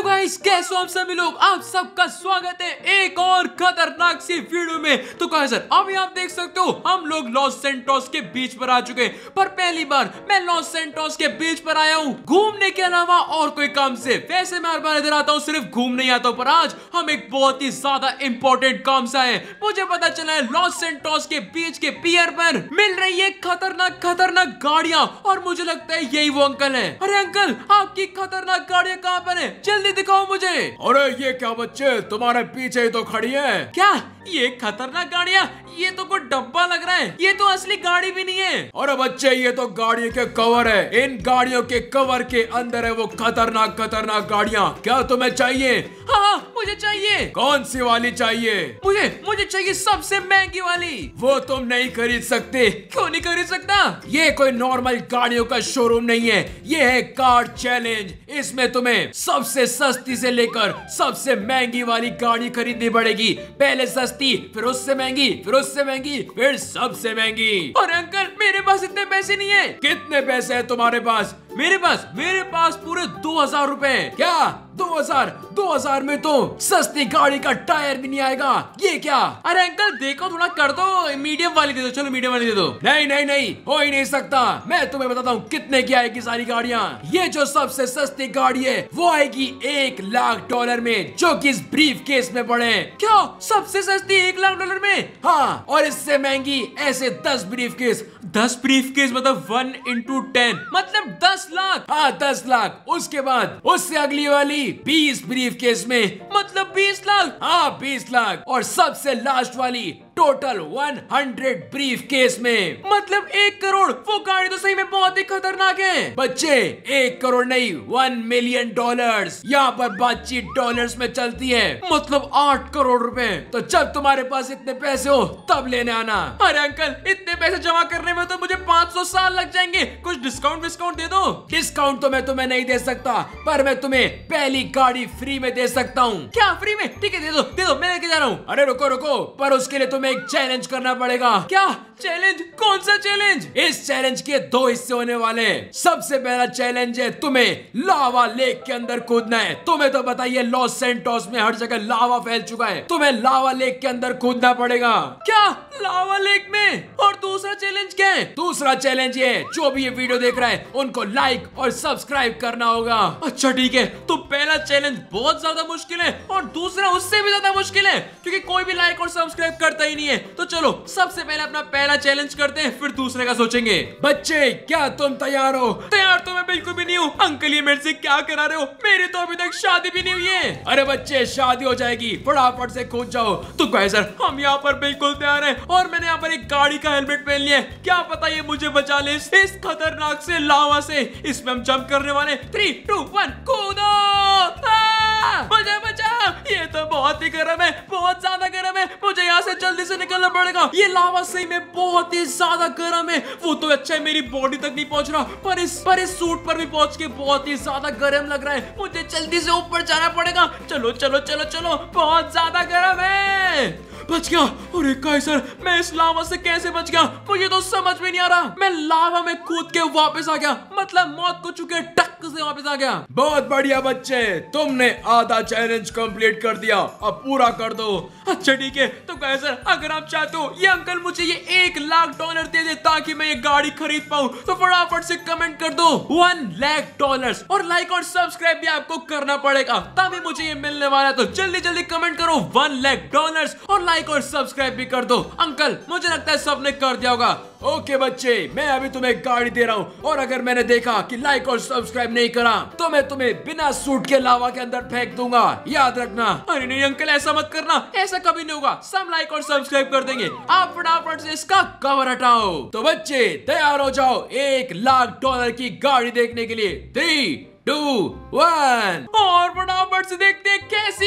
Hello guys कैसे हो आप सभी लोग आप सबका स्वागत है एक और खतरनाक सी वीडियो में तो कहा सर अभी आप देख सकते हो हम लोग लॉस सेंटोस के बीच पर आ चुके हैं पर पहली बार मैं लॉस सेंटोस के बीच पर आया हूँ घूमने के अलावा और कोई काम से वैसे मैं हर बार इधर आता हूँ सिर्फ घूमने आता हूँ पर आज हम एक बहुत ही ज्यादा इंपॉर्टेंट काम से आए मुझे पता चला है लॉस सेंटोस के बीच के पियर पर मिल रही है खतरनाक खतरनाक गाड़िया और मुझे लगता है यही वो अंकल है अरे अंकल आपकी खतरनाक गाड़िया कहाँ पर है जल्दी जल्दी दिखाओ मुझे अरे ये क्या बच्चे तुम्हारे पीछे ही तो खड़ी है क्या ये खतरनाक गाड़िया ये तो कोई डब्बा लग रहा है ये तो असली गाड़ी भी नहीं है अरे बच्चे ये तो गाड़ियों के कवर है इन गाड़ियों के कवर के अंदर है वो खतरनाक खतरनाक गाड़िया क्या तुम्हें चाहिए हाँ, हाँ मुझे चाहिए कौन सी वाली चाहिए मुझे मुझे चाहिए सबसे महंगी वाली वो तुम नहीं खरीद सकते क्यों नहीं खरीद सकता ये कोई नॉर्मल गाड़ियों का शोरूम नहीं है ये है कार चैलेंज इसमें तुम्हें सबसे सस्ती से लेकर सबसे महंगी वाली गाड़ी खरीदनी पड़ेगी पहले सस्ती फिर उससे महंगी फिर उससे महंगी फिर सबसे महंगी और अंकल मेरे पास इतने पैसे नहीं है कितने पैसे है तुम्हारे पास मेरे पास मेरे पास पूरे दो हजार रूपए क्या दो हजार दो हजार में तो सस्ती गाड़ी का टायर भी नहीं आएगा ये क्या अरे अंकल देखो थोड़ा कर दो मीडियम वाली दे दो चलो मीडियम वाली दे दो नहीं नहीं नहीं हो ही नहीं सकता मैं तुम्हें बताता हूँ कितने की आएगी सारी गाड़िया ये जो सबसे सस्ती गाड़ी है वो आएगी एक लाख डॉलर में जो की इस ब्रीफ केस में पड़े क्या सबसे सस्ती एक लाख डॉलर में हाँ और इससे महंगी ऐसे दस ब्रीफ केस दस ब्रीफ केस मतलब वन इंटू टेन मतलब दस दस लाख हाँ दस लाख उसके बाद उससे अगली वाली बीस ब्रीफ केस में मतलब बीस लाख हाँ बीस लाख और सबसे लास्ट वाली टोटल 100 ब्रीफ केस में मतलब एक करोड़ वो गाड़ी तो सही में बहुत ही खतरनाक है बच्चे एक करोड़ नहीं वन मिलियन डॉलर यहाँ पर बातचीत डॉलर में चलती है मतलब आठ करोड़ रूपए तो जब तुम्हारे पास इतने पैसे हो तब लेने आना अरे अंकल इतने पैसे जमा करने में तो मुझे सौ साल लग जाएंगे कुछ डिस्काउंट विस्काउंट दे दो डिस्काउंट तो मैं तुम्हें नहीं दे सकता पर मैं तुम्हें पहली गाड़ी फ्री में दे सकता हूँ क्या फ्री में ठीक है दे दो दे दो मैं लेके जा रहा हूँ अरे रुको रुको पर उसके लिए तुम्हें हमें एक चैलेंज करना पड़ेगा क्या चैलेंज कौन सा चैलेंज इस चैलेंज के दो हिस्से होने वाले हैं सबसे पहला चैलेंज है तुम्हें लावा लेक के अंदर कूदना है तुम्हें तो बताइए लॉस सेंटोस में हर जगह लावा फैल चुका है तुम्हें लावा लेक के अंदर कूदना पड़ेगा क्या लावा लेक में और दूसरा चैलेंज क्या है दूसरा चैलेंज ये जो भी ये वीडियो देख रहा है उनको लाइक और सब्सक्राइब करना होगा अच्छा ठीक है तो पहला चैलेंज बहुत ज्यादा मुश्किल है और दूसरा उससे भी ज्यादा मुश्किल है क्योंकि कोई भी लाइक और सब्सक्राइब करता ही नहीं नहीं है तो चलो सबसे पहले अपना पहला चैलेंज करते हैं फिर दूसरे का सोचेंगे बच्चे क्या तुम तैयार हो तैयार तो मैं बिल्कुल भी नहीं हूँ अंकल ये मेरे से क्या करा रहे हो मेरी तो अभी तक शादी भी नहीं हुई है अरे बच्चे शादी हो जाएगी फटाफट से खोज जाओ तो कहे सर हम यहाँ पर बिल्कुल तैयार है और मैंने यहाँ पर एक गाड़ी का हेलमेट पहन लिया है क्या पता ये मुझे बचा ले इस खतरनाक से लावा से इसमें हम जम्प करने वाले थ्री टू वन कूदो हाँ! मुझे बचा ये तो बहुत ही गर्म है बहुत ज्यादा गर्म है मुझे यहाँ से जल्दी से निकलना पड़ेगा ये लावा सही में बहुत ही ज्यादा गर्म है वो तो अच्छा है मेरी बॉडी तक नहीं पहुंच रहा पर इस पर इस सूट पर भी पहुंच के बहुत ही ज्यादा गर्म लग रहा है मुझे जल्दी से ऊपर जाना पड़ेगा चलो चलो चलो चलो बहुत ज्यादा गर्म है बच गया अरे काइसर मैं इस लावा से कैसे बच गया मुझे तो समझ में नहीं आ रहा मैं लावा में कूद के वापस आ गया मतलब मौत को चुके टक किसने वापस आ गया बहुत बढ़िया बच्चे तुमने आधा चैलेंज कंप्लीट कर दिया अब पूरा कर दो अच्छा ठीक है तो कहे सर अगर आप चाहते हो ये अंकल मुझे ये एक लाख डॉलर दे दे ताकि मैं ये गाड़ी खरीद पाऊँ तो फटाफट से कमेंट कर दो वन लाख डॉलर और लाइक और सब्सक्राइब भी आपको करना पड़ेगा तभी मुझे ये मिलने वाला है तो जल्दी जल्दी कमेंट करो वन लाख डॉलर और लाइक और सब्सक्राइब भी कर दो अंकल मुझे लगता है सबने कर दिया होगा ओके बच्चे मैं अभी तुम्हें गाड़ी दे रहा हूँ और अगर मैंने देखा कि लाइक और सब्सक्राइब नहीं करा तो मैं तुम्हें बिना सूट के लावा के अंदर फेंक दूंगा याद रखना अरे नहीं अंकल ऐसा मत करना ऐसा कभी नहीं होगा सब लाइक और सब्सक्राइब कर देंगे आप फटाफट से इसका कवर हटाओ तो बच्चे तैयार हो जाओ एक लाख डॉलर की गाड़ी देखने के लिए थ्री टू वन और फटाफट से देखते हैं कैसी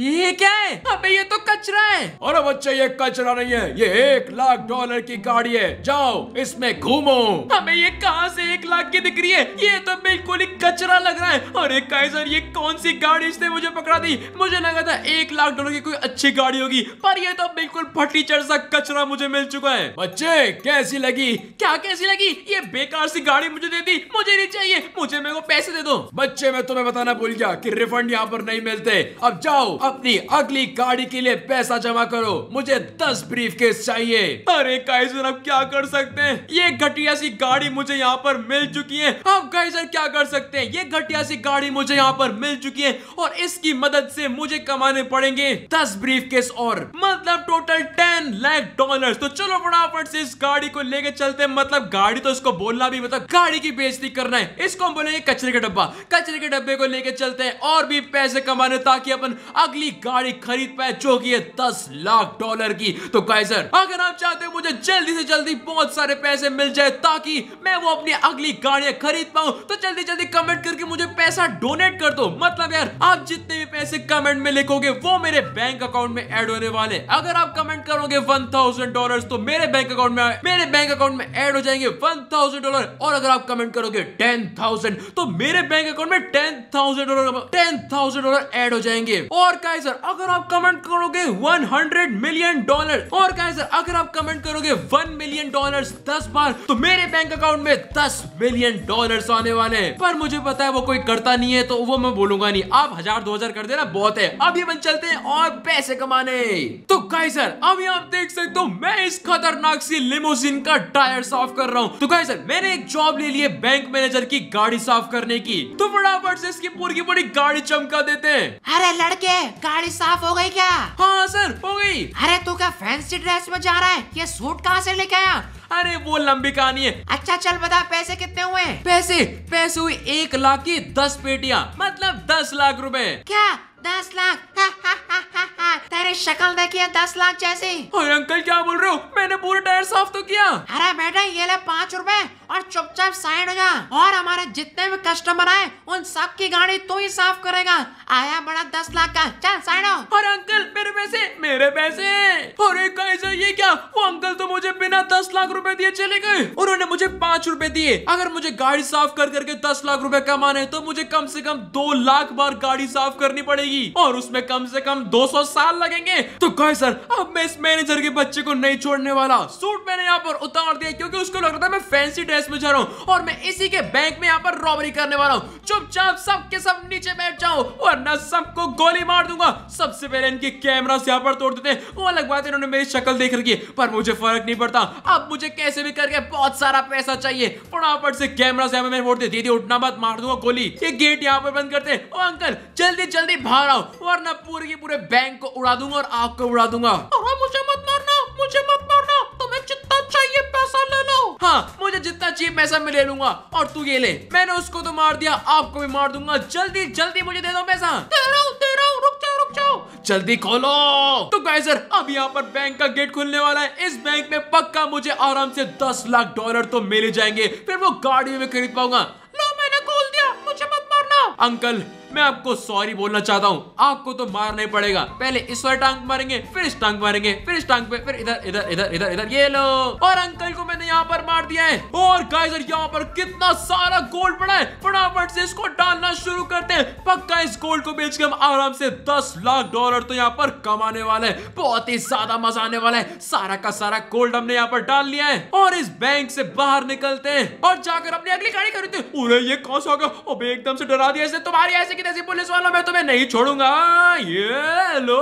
ये क्या है अबे ये तो कचरा है और बच्चा ये कचरा नहीं है ये एक लाख डॉलर की गाड़ी है जाओ इसमें घूमो हमें ये कहाँ से एक लाख की दिख रही है ये तो बिल्कुल ही कचरा लग रहा है अरे काइजर ये कौन सी गाड़ी इसने मुझे पकड़ा दी मुझे लगा था एक लाख डॉलर की कोई अच्छी गाड़ी होगी पर ये तो बिल्कुल फटी चढ़ सा कचरा मुझे मिल चुका है बच्चे कैसी लगी क्या कैसी लगी ये बेकार सी गाड़ी मुझे दे दी मुझे नहीं चाहिए मुझे मेरे को पैसे दे दो बच्चे मैं तुम्हें बताना भूल गया कि रिफंड यहाँ पर नहीं मिलते अब जाओ अपनी अगली गाड़ी के लिए पैसा जमा करो मुझे दस ब्रीफ केस चाहिए अरे काइजर अब क्या कर सकते हैं ये घटिया सी गाड़ी मुझे यहाँ पर मिल चुकी है अब काइजर क्या कर सकते हैं ये घटिया सी गाड़ी मुझे यहाँ पर मिल चुकी है और इसकी मदद से मुझे कमाने पड़ेंगे दस ब्रीफ केस और मतलब टोटल टेन लाख डॉलर तो चलो फटाफट से इस गाड़ी को लेके चलते मतलब गाड़ी तो इसको बोलना भी मतलब गाड़ी की बेजती करना है इसको हम ने कचरे का डब्बा कचरे के डब्बे को लेकर चलते हैं और भी पैसे कमाने ताकि अपन अगली गाड़ी खरीद पाए जो की है दस लाख डॉलर की तो कैसर अगर आप चाहते हो मुझे जल्दी से जल्दी बहुत सारे पैसे मिल जाए ताकि मैं वो अपनी अगली गाड़ियां खरीद पाऊँ तो जल्दी जल्दी कमेंट करके मुझे पैसा डोनेट कर दो मतलब यार आप जितने भी पैसे कमेंट में लिखोगे वो मेरे बैंक अकाउंट में एड होने वाले अगर आप कमेंट करोगे वन थाउजेंड डॉलर तो मेरे बैंक अकाउंट में मेरे बैंक अकाउंट में एड हो जाएंगे वन थाउजेंड डॉलर और अगर आप कमेंट करोगे टेन थाउजेंड तो मेरे बैंक अकाउंट में ten thousand dollar ten thousand dollar add हो जाएंगे और का सर अगर आप कमेंट करोगे वन हंड्रेड मिलियन डॉलर और का सर अगर आप कमेंट करोगे वन मिलियन डॉलर दस बार तो मेरे बैंक अकाउंट में दस मिलियन डॉलर आने वाले हैं पर मुझे पता है वो कोई करता नहीं है तो वो मैं बोलूंगा नहीं आप हजार दो हजार कर देना बहुत है अब ये बन चलते हैं और पैसे कमाने तो कहीं सर अभी आप देख सकते हो मैं इस खतरनाक सी लिमोसिन का टायर साफ कर रहा हूँ तो कहीं सर मैंने एक जॉब ले लिया बैंक मैनेजर अंदर की गाड़ी साफ करने की तो फटाफट से इसकी पूरी की पूरी गाड़ी चमका देते हैं अरे लड़के गाड़ी साफ हो गई क्या हाँ सर हो गई अरे तू क्या फैंसी ड्रेस में जा रहा है ये सूट कहाँ से लेके आया अरे वो लंबी कहानी है अच्छा चल बता पैसे कितने हुए पैसे पैसे हुए एक लाख की दस पेटियाँ मतलब दस लाख रुपए क्या दस लाख तेरी शक्ल देखिए दस लाख जैसे अरे अंकल क्या बोल रहे हो मैंने पूरा टायर साफ तो किया अरे बेटा ये ले पाँच रूपए और चुपचाप साइड हो जा और हमारे जितने भी कस्टमर आए उन सब की गाड़ी तू ही साफ करेगा आया बड़ा दस लाख का चल साइड हो और अंकल मेरे पैसे मेरे पैसे अरे कैसे ये क्या वो अंकल तो मुझे बिना दस लाख रूपए दिए चले गए उन्होंने मुझे पाँच रूपए दिए अगर मुझे गाड़ी साफ कर करके दस लाख रूपए कमाने तो मुझे कम ऐसी कम दो लाख बार गाड़ी साफ करनी पड़ेगी पड़ेगी और उसमें कम से कम 200 साल लगेंगे तो कहे सर अब मैं इस मैनेजर के बच्चे को नहीं छोड़ने वाला सूट मैंने यहाँ पर उतार दिया क्योंकि उसको लग रहा था मैं फैंसी ड्रेस में जा रहा हूँ और मैं इसी के बैंक में यहाँ पर रॉबरी करने वाला हूँ चुपचाप सबके सब नीचे बैठ जाओ वरना सबको गोली मार दूंगा सबसे पहले इनके कैमरा यहाँ पर तोड़ देते वो अलग बात इन्होंने मेरी शक्ल देख रखी है पर मुझे फर्क नहीं पड़ता अब मुझे कैसे भी करके बहुत सारा पैसा चाहिए फटाफट से कैमरा से मैं दे दीदी उठना मत मार दूंगा गोली ये गेट यहाँ पर बंद करते ओ अंकल जल्दी जल्दी भाग आ रहा हूँ वरना पूरे के पूरे बैंक को उड़ा दूंगा और आपको उड़ा दूंगा मुझे मत मारना मुझे मत मारना तुम्हें जितना चाहिए पैसा ले लो हाँ मुझे जितना चाहिए पैसा मैं ले लूंगा और तू ये ले मैंने उसको तो मार दिया आपको भी मार दूंगा जल्दी जल्दी मुझे दे दो पैसा जल्दी खोलो तो गाइस सर अब यहाँ पर बैंक का गेट खुलने वाला है इस बैंक में पक्का मुझे आराम से दस लाख डॉलर तो मिल जाएंगे फिर वो गाड़ी में खरीद पाऊंगा लो मैंने खोल दिया मुझे मत मारना अंकल मैं आपको सॉरी बोलना चाहता हूँ आपको तो मारना ही पड़ेगा पहले इस वाले टांग मारेंगे फिर इस टांग मारेंगे फिर इस टांग पे फिर इधर इधर इधर इधर इधर ये लो और अंकल को मैंने यहाँ पर मार दिया है और गाइजर यहाँ पर कितना सारा गोल्ड पड़ा है फटाफट से इसको डालना शुरू करते हैं पक्का इस गोल्ड को बेच के हम आराम से दस लाख डॉलर तो यहाँ पर कमाने वाले हैं बहुत ही ज्यादा मजा आने वाला है सारा का सारा गोल्ड हमने यहाँ पर डाल लिया है और इस बैंक से बाहर निकलते हैं और जाकर अपनी अगली गाड़ी खरीदते ये कौन सा होगा एकदम से डरा दिया ऐसे तुम्हारी ऐसे लेकिन ऐसे पुलिस वालों में तुम्हें नहीं छोड़ूंगा ये लो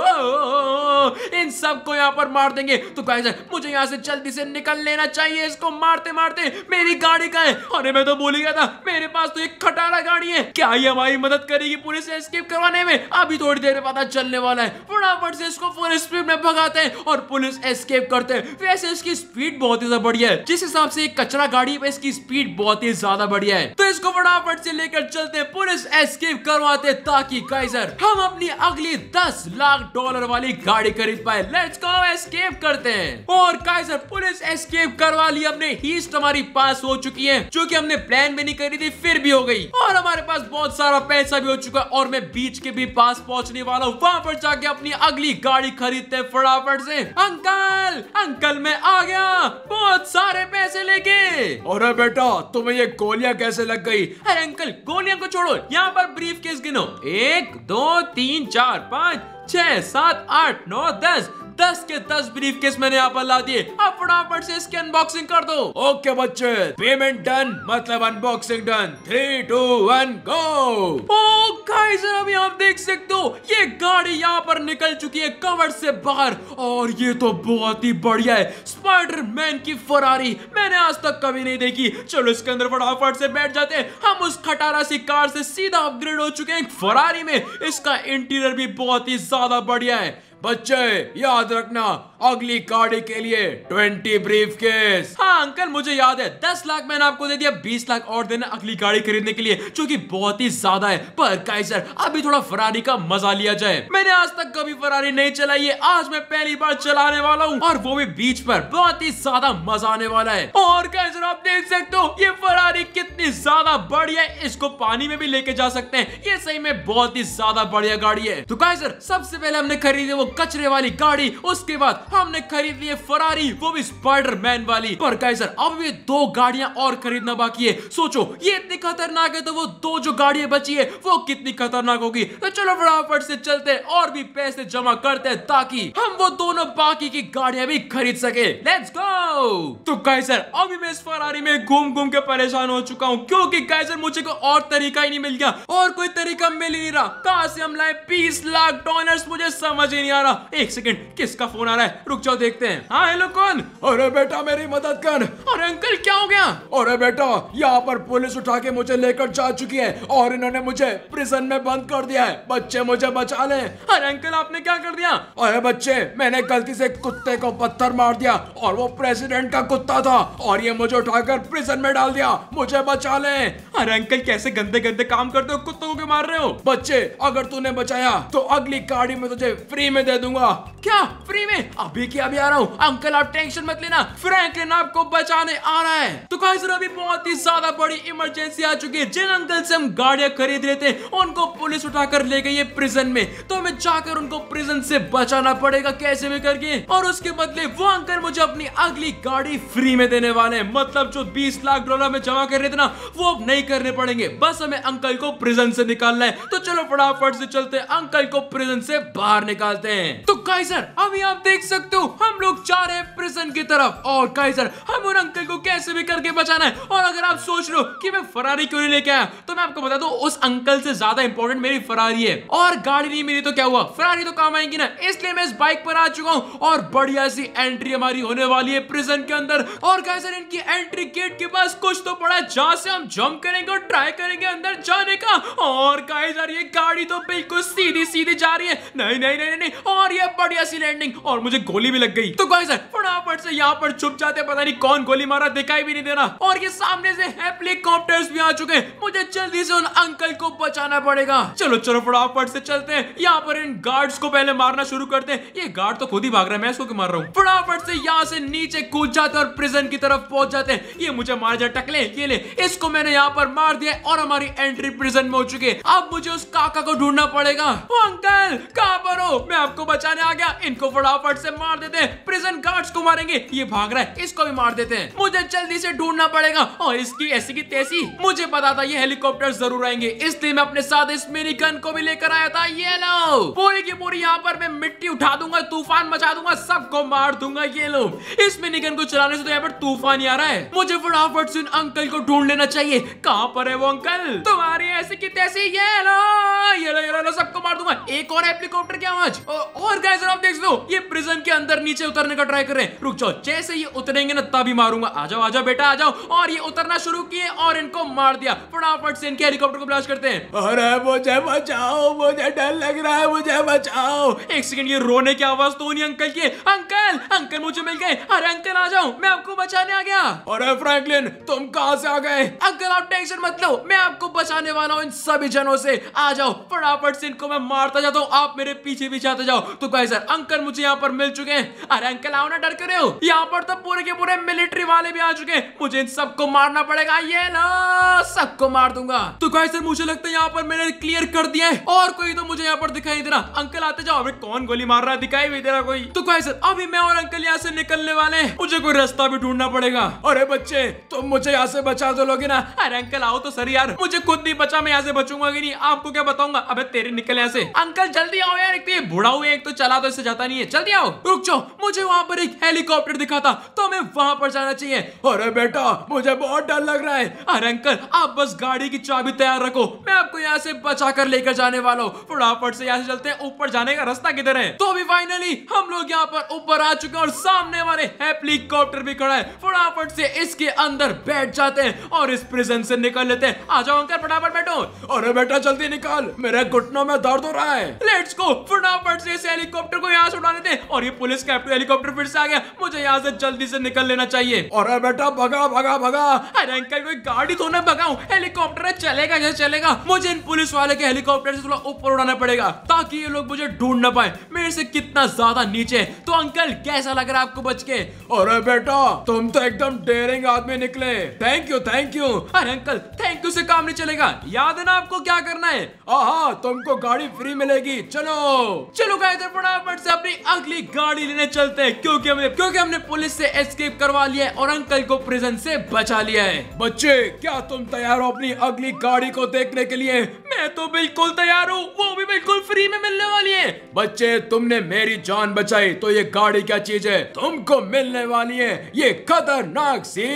इन सबको यहाँ पर मार देंगे तो गाइस मुझे यहाँ से जल्दी से निकल लेना चाहिए इसको मारते मारते मेरी गाड़ी का है अरे मैं तो भूल गया था मेरे पास तो एक खटारा गाड़ी है क्या ये हमारी मदद करेगी पुलिस एस्केप करवाने में अभी थोड़ी देर पता चलने वाला है फटाफट से इसको फुल स्पीड में भगाते हैं और पुलिस एस्केप करते हैं वैसे इसकी स्पीड बहुत ही ज्यादा बढ़िया है जिस हिसाब से कचरा गाड़ी है इसकी स्पीड बहुत ही ज्यादा बढ़िया है तो इसको फटाफट से लेकर चलते हैं पुलिस एस्केप करवा कमाते ताकि काइजर हम अपनी अगली दस लाख डॉलर वाली गाड़ी खरीद पाए लेट्स गो एस्केप करते हैं और काइजर पुलिस एस्केप करवा ली अपने हीस्ट हमारी पास हो चुकी है जो की हमने प्लान भी नहीं करी थी फिर भी हो गई और हमारे पास बहुत सारा पैसा भी हो चुका है और मैं बीच के भी पास पहुंचने वाला हूँ वहाँ पर जाके अपनी अगली गाड़ी खरीदते फटाफट से अंकल अंकल मैं आ गया बहुत सारे पैसे लेके अरे बेटा तुम्हें ये गोलियां कैसे लग गई अरे अंकल गोलियां को छोड़ो यहाँ पर ब्रीफ केस गिनो एक दो तीन चार पाँच छह सात आठ नौ दस दस के दस ब्रीफ केस मैंने यहाँ पर ला दिए अब फटाफट से इसकी अनबॉक्सिंग कर दो ओके बच्चे पेमेंट डन मतलब unboxing done three two one go oh guys अभी आप देख सकते हो ये गाड़ी यहाँ पर निकल चुकी है कवर से बाहर और ये तो बहुत ही बढ़िया है स्पाइडर मैन की फरारी मैंने आज तक कभी नहीं देखी चलो इसके अंदर फटाफट से बैठ जाते हैं हम उस खटारा सी कार से सीधा अपग्रेड हो चुके हैं फरारी में इसका इंटीरियर भी बहुत ही ज्यादा बढ़िया है बच्चे याद रखना अगली गाड़ी के लिए ट्वेंटी ब्रीफ केस हाँ अंकल मुझे याद है दस लाख मैंने आपको दे दिया बीस लाख और देना अगली गाड़ी खरीदने के लिए जो की बहुत ही ज्यादा है पर कैसर अभी थोड़ा फरारी का मजा लिया जाए मैंने आज तक कभी फरारी नहीं चलाई है आज मैं पहली बार चलाने वाला हूँ और वो भी बीच पर बहुत ही ज्यादा मजा आने वाला है और कैसर आप देख सकते हो ये फरारी कितनी ज्यादा बढ़िया है इसको पानी में भी लेके जा सकते हैं ये सही में बहुत ही ज्यादा बढ़िया गाड़ी है तो कैसर सबसे पहले हमने खरीदी वो कचरे वाली गाड़ी उसके बाद हमने खरीद लिए फरारी वो भी स्पाइडर मैन वाली पर गाइजर अब ये दो गाड़ियां और खरीदना बाकी है सोचो ये इतनी खतरनाक है तो वो दो जो गाड़ियां बची है वो कितनी खतरनाक होगी तो चलो फटाफट से चलते और भी पैसे जमा करते हैं ताकि हम वो दोनों बाकी की गाड़ियां भी खरीद सके लेट्स गो तो गाइजर अभी मैं इस फरारी में घूम घूम के परेशान हो चुका हूँ क्योंकि गाइजर मुझे कोई और तरीका ही नहीं मिल गया और कोई तरीका मिल ही नहीं रहा कहा से हम लाए बीस लाख डॉलर मुझे समझ ही नहीं आ रहा एक सेकेंड किसका फोन आ रहा है रुक जाओ देखते हैं हाँ हेलो कौन अरे बेटा मेरी मदद कर अरे अंकल क्या हो गया अरे बेटा यहाँ पर पुलिस उठा के मुझे लेकर जा चुकी है और इन्होंने मुझे प्रिजन में बंद कर दिया है बच्चे मुझे बचा ले अरे अंकल आपने क्या कर दिया अरे बच्चे मैंने गलती से कुत्ते को पत्थर मार दिया और वो प्रेसिडेंट का कुत्ता था और ये मुझे उठाकर प्रिजन में डाल दिया मुझे बचा ले अरे अंकल कैसे गंदे गंदे काम करते हो कुत्तों को मार रहे हो बच्चे अगर तूने बचाया तो अगली गाड़ी में तुझे फ्री में दे दूंगा क्या फ्री में अभी की अभी आ रहा हूँ अंकल आप टेंशन मत लेना फ्रैंकलिन आपको बचाने आ रहा है तो कहा सर अभी बहुत ही ज्यादा बड़ी इमरजेंसी आ चुकी है जिन अंकल से हम गाड़िया खरीद रहे थे उनको पुलिस उठाकर ले गई है प्रिजन में तो हमें जाकर उनको प्रिजन से बचाना पड़ेगा कैसे भी करके और उसके बदले वो अंकल मुझे अपनी अगली गाड़ी फ्री में देने वाले हैं मतलब जो 20 लाख डॉलर में जमा कर रहे थे ना वो अब नहीं करने पड़ेंगे बस हमें अंकल को प्रिजन से निकालना है तो चलो फटाफट से चलते अंकल को प्रिजन से बाहर निकालते हैं तो कई सर अभी आप देख सकते सकते हो हम लोग जा रहे हैं प्रिजन की तरफ और काइजर हम उन अंकल को कैसे भी करके बचाना है और अगर आप सोच रहे हो कि मैं फरारी क्यों नहीं लेके आया तो मैं आपको बता दू उस अंकल से ज्यादा इंपॉर्टेंट मेरी फरारी है और गाड़ी नहीं मिली तो क्या हुआ फरारी तो काम आएगी ना इसलिए मैं इस बाइक पर आ चुका हूँ और बढ़िया सी एंट्री हमारी होने वाली है प्रिजन के अंदर और गाइजर इनकी एंट्री गेट के पास कुछ तो पड़ा है जहाँ से हम जंप करेंगे और ट्राई करेंगे अंदर जाने का और गाइजर ये गाड़ी तो बिल्कुल सीधी सीधी जा रही है नहीं नहीं नहीं नहीं और ये बढ़िया सी लैंडिंग और मुझे गोली भी लग गई तो गाइस फटाफट से यहाँ पर छुप जाते पता नहीं कौन गोली मारा दिखाई भी नहीं देना और ये सामने से हेलीकॉप्टर भी आ चुके मुझे जल्दी से उन अंकल को बचाना पड़ेगा चलो चलो फटाफट से चलते हैं यहाँ पर इन गार्ड्स को पहले मारना शुरू करते हैं ये गार्ड तो खुद ही भाग रहा है मैं इसको मार रहा हूँ फटाफट से यहाँ से नीचे कूद जाते और प्रिजन की तरफ पहुंच जाते हैं ये मुझे मार जाए टकले ये ले इसको मैंने यहाँ पर मार दिया और हमारी एंट्री प्रिजन में हो चुकी अब मुझे उस काका को ढूंढना पड़ेगा अंकल कहाँ पर हो मैं आपको बचाने आ गया इनको फटाफट से से मार देते हैं प्रिजन गार्ड्स को मारेंगे ये भाग रहा है इसको भी मार देते हैं मुझे जल्दी से ढूंढना पड़ेगा और इसकी ऐसी की तैसी मुझे पता था ये हेलीकॉप्टर जरूर आएंगे इसलिए मैं अपने साथ इस मेरी गन को भी लेकर आया था ये लो पूरी की पूरी यहाँ पर मैं मिट्टी उठा दूंगा तूफान मचा दूंगा सबको मार दूंगा ये लो इस मेरी गन को चलाने से तो यहाँ पर तूफान ही आ रहा है मुझे फटाफट से अंकल को ढूंढ लेना चाहिए कहाँ पर है वो अंकल तुम्हारी ऐसी की तैसी ये लो ये लो ये लो सबको मार दूंगा एक और हेलीकॉप्टर की आवाज और गाइस आप देख लो ये प्रिजन के अंदर नीचे उतरने का ट्राई कर रहे हैं रुक जाओ जैसे ये उतरेंगे ना तभी मारूंगा आ जाओ आ जाओ बेटा आ जाओ और ये उतरना शुरू किए और इनको मार दिया फटाफट से इनके हेलीकॉप्टर को ब्लास्ट करते हैं अरे मुझे बचाओ मुझे डर लग रहा है मुझे बचाओ एक सेकंड ये रोने की आवाज तो नहीं अंकल की अंकल अंकल मुझे मिल गए अरे अंकल आ जाओ मैं आपको बचाने आ गया अरे फ्रैंकलिन तुम कहाँ से आ गए अंकल आप टेंशन मत लो मैं आपको बचाने वाला हूँ इन सभी जनों से आ जाओ फटाफट से इनको मैं मारता आता जाता हूँ आप मेरे पीछे पीछे आते जाओ तो गाइस सर अंकल मुझे यहाँ पर मिल चुके हैं अरे अंकल आओ ना डर कर रहे हो यहाँ पर तो पूरे के पूरे मिलिट्री वाले भी आ चुके हैं मुझे इन सबको मारना पड़ेगा ये ना सबको मार दूंगा तो गाइस सर मुझे लगता है यहाँ पर मैंने क्लियर कर दिया है और कोई तो मुझे यहाँ पर दिखाई दे रहा अंकल आते जाओ अभी कौन गोली मार रहा है दिखाई भी दे रहा कोई तो गाइस सर अभी मैं और अंकल यहाँ से निकलने वाले मुझे कोई रास्ता भी ढूंढना पड़ेगा अरे बच्चे तुम मुझे यहाँ से बचा दो तो लोगे ना अरे अंकल आओ तो सर यार मुझे खुद नहीं बचा मैं यहाँ से बचूंगा कि नहीं आपको क्या बताऊंगा अबे तेरे निकल यहाँ से अंकल जल्दी आओ यार एक तो ये बुढ़ा हुआ एक तो चला तो इससे जाता नहीं है जल्दी आओ रुक जाओ मुझे वहां पर एक हेलीकॉप्टर दिखा था तो हमें वहां पर जाना चाहिए अरे बेटा मुझे बहुत डर लग रहा है अरे अंकल आप बस गाड़ी की चाबी तैयार रखो मैं आपको यहाँ से बचा कर लेकर जाने वाला हूँ फटाफट से यहाँ से चलते हैं ऊपर जाने का रास्ता किधर है तो अभी फाइनली हम लोग यहाँ पर ऊपर आ चुके हैं और सामने हमारे हेलीकॉप्टर भी खड़ा है फटाफट से इसके अंदर बैठ जाते हैं और इस प्रिजन से निकल लेते हैं आ जाओ अंकल फटाफट बैठो अरे बेटा जल्दी निकाल मेरे घुटनों में दर्द हो रहा है रहा है लेट्स गो फटाफट से इस हेलीकॉप्टर को यहाँ से उड़ा लेते हैं और ये पुलिस कैप्टन हेलीकॉप्टर फिर से आ गया मुझे यहाँ से जल्दी से निकल लेना चाहिए और अरे बेटा भगा भगा भगा अरे अंकल कोई गाड़ी तो ना भगाऊ हेलीकॉप्टर है चलेगा जैसे चलेगा मुझे इन पुलिस वाले के हेलीकॉप्टर से थोड़ा ऊपर उड़ाना पड़ेगा ताकि ये लोग मुझे ढूंढ ना पाए मेरे से कितना ज्यादा नीचे तो अंकल कैसा लग रहा है आपको बच के और बेटा तुम तो एकदम डेरिंग आदमी निकले थैंक यू थैंक यू अरे अंकल थैंक यू से काम नहीं चलेगा याद है ना आपको क्या करना है आहा तुमको गाड़ी फ्री मिलेगी चलो चलो गाइस फटाफट से अपनी अगली गाड़ी लेने चलते हैं क्योंकि हमने क्योंकि हमने पुलिस से एस्केप करवा लिया है और अंकल को प्रिजन से बचा लिया है बच्चे क्या तुम तैयार हो अपनी अगली गाड़ी को देखने के लिए मैं तो बिल्कुल तैयार हूँ वो भी बिल्कुल फ्री में मिलने वाली है बच्चे तुमने मेरी जान बचाई तो ये गाड़ी क्या चीज है तुमको मिलने वाली है ये खतरनाक सी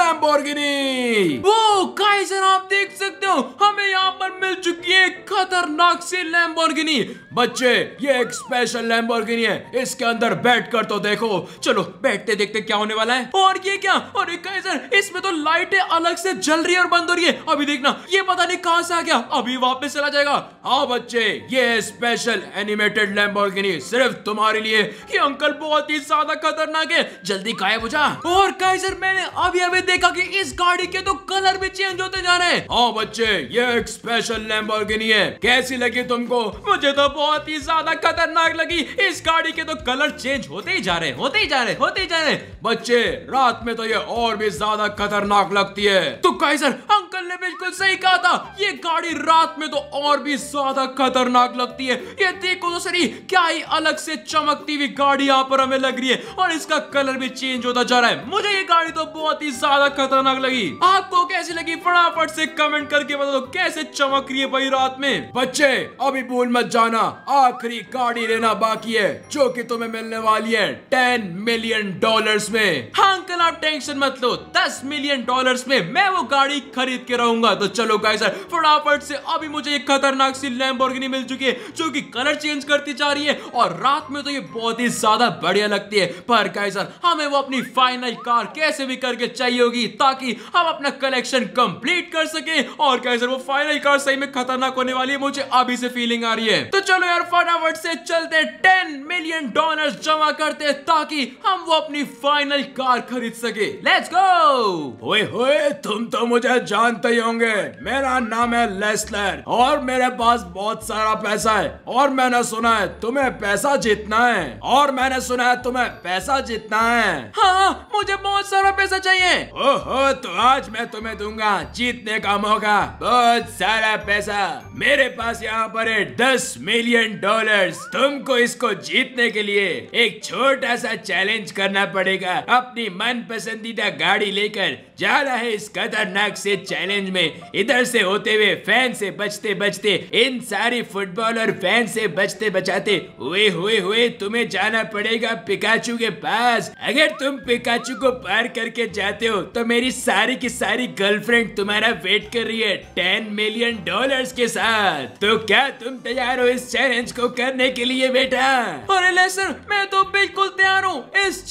लैम्बोर्गिनी वो कैसे आप देख सकते हो हमें यहाँ पर मिल चुकी है खतरनाक सी लैम्बोर्गिनी लैम्बोर्गिनी बच्चे ये एक स्पेशल लैम्बोर्गिनी है इसके अंदर बैठ कर तो देखो चलो बैठते देखते क्या होने वाला है और ये क्या और कैसर इसमें तो लाइटें अलग से जल रही है और बंद हो रही है अभी देखना ये पता नहीं कहां से आ गया अभी वापस चला जाएगा हाँ बच्चे ये स्पेशल एनिमेटेड लैम्बोर्गिनी सिर्फ तुम्हारे लिए ये अंकल बहुत ही ज्यादा खतरनाक है जल्दी गायब हो जा और कैसर मैंने अभी अभी देखा की इस गाड़ी के तो कलर भी चेंज होते जा रहे हैं हाँ बच्चे ये एक स्पेशल लैम्बोर्गिनी है कैसी लगी तुमको मुझे तो बहुत ही ज्यादा खतरनाक लगी इस गाड़ी के तो कलर चेंज होते ही जा रहे होते ही जा रहे होते ही जा रहे बच्चे रात में तो ये और भी ज्यादा खतरनाक लगती है तो सर अंकल ने बिल्कुल सही कहा था ये गाड़ी रात में तो और भी ज्यादा खतरनाक लगती है ये देखो तो सर क्या ही अलग से चमकती हुई गाड़ी यहाँ पर हमें लग रही है और इसका कलर भी चेंज होता जा रहा है मुझे ये गाड़ी तो बहुत ही ज्यादा खतरनाक लगी आपको कैसी लगी फटाफट से कमेंट करके बता दो कैसे चमक रही है भाई रात में बच्चे अभी बोल मत जाना आखिरी गाड़ी लेना बाकी है जो कि तुम्हें मिलने वाली है टेन मिलियन डॉलर्स में हाँ अंकल आप टेंशन मत लो दस मिलियन डॉलर्स में मैं वो गाड़ी खरीद के रहूंगा तो चलो गाइस फटाफट से अभी मुझे एक खतरनाक सी लैम्बोर्गिनी मिल चुकी है जो कि कलर चेंज करती जा रही है और रात में तो ये बहुत ही ज्यादा बढ़िया लगती है पर गाइस हमें वो अपनी फाइनल कार कैसे भी करके चाहिए होगी ताकि हम अपना कलेक्शन कंप्लीट कर सके और गाइस वो फाइनल कार सही में खतरनाक होने वाली है मुझे अभी से फीलिंग आ रही है तो चलो यार फटाफट से चलते टेन मिलियन डॉलर जमा करते ताकि हम वो अपनी फाइनल कार खरीद सके लेट्स गो होए होए तुम तो मुझे जानते ही होंगे मेरा नाम है लेस्लर और मेरे पास बहुत सारा पैसा है और मैंने सुना है तुम्हें पैसा जीतना है और मैंने सुना है तुम्हें पैसा जीतना है हाँ मुझे बहुत सारा पैसा चाहिए ओहो तो आज मैं तुम्हें दूंगा जीतने का मौका बहुत सारा पैसा मेरे पास यहाँ पर है दस मिलियन डॉलर्स तुमको इसको जीतने के लिए एक छोटा सा चैलेंज करना पड़ेगा अपनी मन पसंदीदा गाड़ी लेकर जा रहा है इस खतरनाक से चैलेंज में इधर से होते हुए फैन से बचते बचते इन सारी फुटबॉलर फैन से बचते बचाते हुए हुए हुए तुम्हें जाना पड़ेगा पिकाचू के पास अगर तुम पिकाचू को पार करके जाते हो तो मेरी सारी की सारी गर्लफ्रेंड तुम्हारा वेट कर रही है टेन मिलियन डॉलर्स के साथ तो क्या तुम तैयार हो इस चैलेंज को करने के लिए बेटा अरे मैं तो बिल्कुल तैयार हूँ इस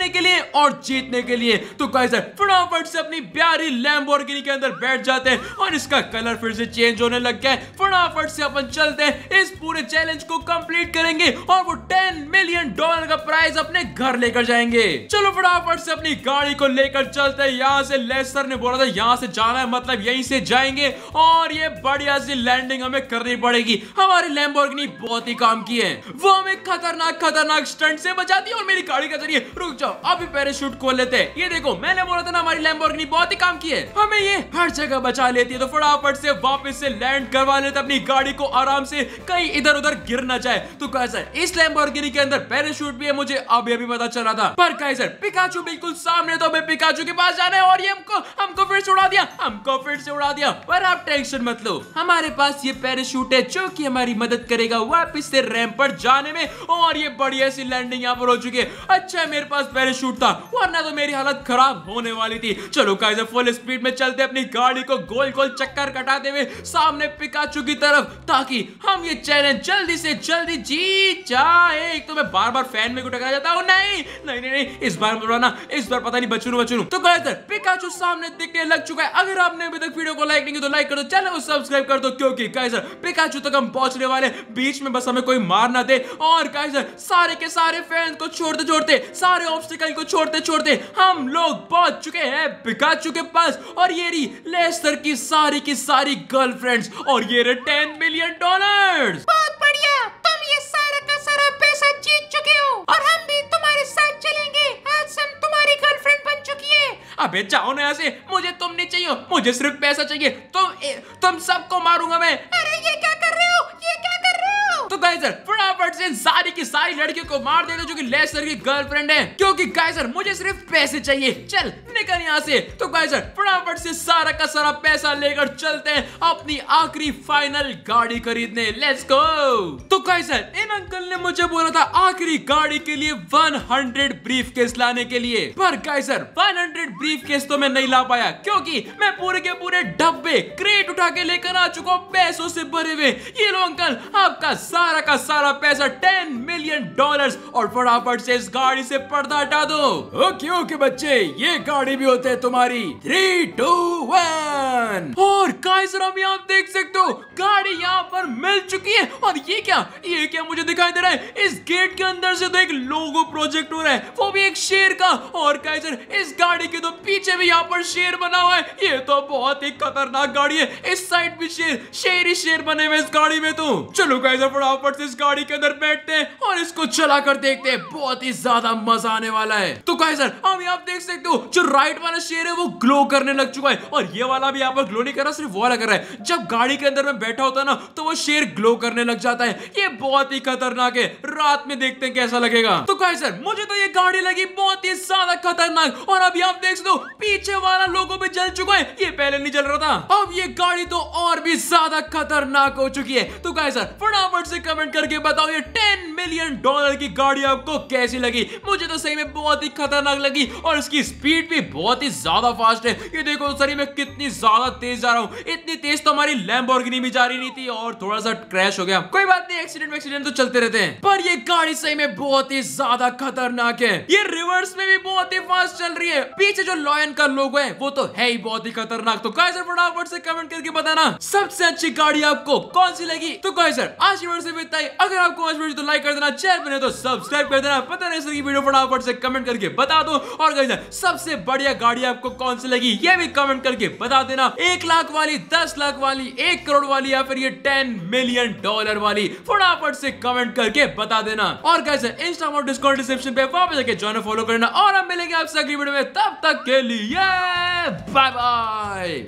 करने के लिए और जीतने के लिए तो कैसे फटाफट से अपनी प्यारी लैम्बोर्गिनी के अंदर बैठ जाते हैं और इसका कलर फिर से चेंज होने लग गया फटाफट से अपन चलते हैं इस पूरे चैलेंज को कंप्लीट करेंगे और वो टेन मिलियन डॉलर का प्राइज अपने घर लेकर जाएंगे चलो फटाफट से अपनी गाड़ी को लेकर चलते हैं यहाँ से लेसर ने बोला था यहाँ से जाना है मतलब यहीं से जाएंगे और ये बढ़िया सी लैंडिंग हमें करनी पड़ेगी हमारी लैम्बोर्गिनी बहुत ही काम की है वो हमें खतरनाक खतरनाक स्टंट से बचाती है और मेरी गाड़ी का जरिए रुक जाओ हो अभी पैराशूट खोल लेते हैं ये देखो मैंने बोला था ना हमारी लैम्बोर्गिनी बहुत ही काम की है हमें ये हर जगह बचा लेती है तो फटाफट से वापस से लैंड करवा लेते अपनी गाड़ी को आराम से कहीं इधर उधर गिर ना जाए तो सर इस लैम्बोर्गिनी के अंदर पैराशूट भी है मुझे अभी अभी पता चला था पर सर पिकाचू बिल्कुल सामने तो हमें पिकाचू के पास जाना है और ये हमको हमको फिर से उड़ा दिया हमको फिर से उड़ा दिया पर आप टेंशन मत लो हमारे पास ये पैराशूट है जो की हमारी मदद करेगा वापिस से रैम पर जाने में और ये बढ़िया सी लैंडिंग यहाँ पर हो चुकी है अच्छा मेरे पास पैराशूट था वरना तो मेरी हालत खराब होने वाली थी चलो कैसे फुल स्पीड में चलते अपनी गाड़ी को गोल गोल चक्कर कटाते हुए सामने पिकाचू की तरफ ताकि हम ये चैलेंज जल्दी से जल्दी जीत जाए एक तो मैं बार बार फैन में टकरा जाता हूँ नहीं नहीं नहीं इस बार बुलाना इस बार पता नहीं बचू बचू तो गाइस पिकाचू सामने दिखने लग चुका है अगर आपने अभी तक वीडियो को लाइक नहीं तो लाइक कर दो चैनल को सब्सक्राइब कर दो क्योंकि गाइस पिकाचू तक हम पहुंचने वाले बीच में बस हमें कोई मार ना दे और गाइस सारे के सारे फैन को छोड़ते छोड़ते सारे ऑप्शन ऑब्स्टिकल को छोड़ते छोड़ते हम लोग पहुंच चुके हैं पिकाचू के पास और ये रही लेस्टर की सारी की सारी गर्लफ्रेंड्स और ये रहे टेन मिलियन डॉलर बहुत बढ़िया तुम ये सारा का सारा पैसा जीत चुके हो और हम भी तुम्हारे साथ चलेंगे आज हम तुम्हारी गर्लफ्रेंड बन चुकी है अबे जाओ ना ऐसे मुझे तुम नहीं चाहिए मुझे सिर्फ पैसा चाहिए तुम तुम सबको मारूंगा मैं अरे ये क्या कर रहे हो तो गाइस फटाफट से सारी की सारी लड़कियों को मार देते जो कि लेसर की गर्लफ्रेंड है क्योंकि गाइस मुझे सिर्फ पैसे चाहिए चल निकल यहाँ से तो गाइस फटाफट से सारा का सारा पैसा लेकर चलते हैं अपनी आखिरी फाइनल गाड़ी खरीदने लेट्स गो तो गाइस इन अंकल ने मुझे बोला था आखिरी गाड़ी के लिए 100 ब्रीफ केस लाने के लिए पर गाइस 100 ब्रीफ केस तो मैं नहीं ला पाया क्योंकि मैं पूरे के पूरे डब्बे क्रेट उठा के लेकर आ चुका हूँ पैसों से भरे हुए ये लो अंकल आपका सारा का सारा पैसा टेन मिलियन डॉलर्स और फटाफट से इस गाड़ी से पर्दा हटा दो ओके ओके बच्चे ये गाड़ी भी होते है तुम्हारी थ्री टू वन और काइजराम यहाँ आप देख सकते हो गाड़ी यहाँ पर मिल चुकी है और ये क्या ये क्या मुझे दिखाई दे रहा है इस गेट के अंदर से तो एक लोगो प्रोजेक्ट हो रहा है वो भी एक शेर का और काइजर इस गाड़ी के तो पीछे भी यहाँ पर शेर बना हुआ है ये तो बहुत ही खतरनाक गाड़ी है इस साइड भी शेर शेर ही शेर बने हुए इस गाड़ी में तो चलो काइजर फटाफट फटाफट से इस गाड़ी के अंदर बैठते हैं और इसको चला कर देखते हैं बहुत ही ज्यादा मजा आने वाला है तो कहे सर हम यहाँ देख सकते हो जो राइट वाला शेर है वो ग्लो करने लग चुका है और ये वाला भी यहाँ पर ग्लो नहीं कर रहा सिर्फ वो वाला कर रहा है जब गाड़ी के अंदर में बैठा होता ना तो वो शेर ग्लो करने लग जाता है ये बहुत ही खतरनाक है रात में देखते हैं कैसा लगेगा तो कहे सर मुझे तो ये गाड़ी लगी बहुत ही ज्यादा खतरनाक और अभी आप देख सकते हो पीछे वाला लोगों में जल चुका है ये पहले नहीं जल रहा था अब ये गाड़ी तो और भी ज्यादा खतरनाक हो चुकी है तो कहे सर फटाफट से में कमेंट करके बताओ ये टेन मिलियन डॉलर की गाड़ी आपको कैसी लगी मुझे तो सही में बहुत ही खतरनाक लगी और इसकी स्पीड भी बहुत ही ज्यादा फास्ट है ये देखो सर मैं कितनी ज्यादा तेज जा रहा हूँ इतनी तेज तो हमारी लैम्बोर्गिनी भी जा रही नहीं थी और थोड़ा सा क्रैश हो गया कोई बात नहीं एक्सीडेंट एक्सीडेंट तो चलते रहते हैं पर ये गाड़ी सही में बहुत ही ज्यादा खतरनाक है ये रिवर्स में भी बहुत ही फास्ट चल रही है पीछे जो लॉयन का लोगो है वो तो है ही बहुत ही खतरनाक तो कैसे फटाफट से कमेंट करके बताना सबसे अच्छी गाड़ी आपको कौन सी लगी तो कैसे आज से से भी इतना ही अगर आपको आज वीडियो तो लाइक कर देना चैनल बने तो सब्सक्राइब कर देना पता नहीं की वीडियो फटाफट से कमेंट करके बता दो और कहीं सबसे बढ़िया गाड़ी आपको कौन सी लगी ये भी कमेंट करके बता देना एक लाख वाली दस लाख वाली एक करोड़ वाली या फिर ये टेन मिलियन डॉलर वाली फटाफट से कमेंट करके बता देना और कैसे इंस्टाग्राम और डिस्काउंट डिस्क्रिप्शन पे वापस जाके ज्वाइन फॉलो करना और हम मिलेंगे आपसे अगली वीडियो में तब तक के लिए बाय बाय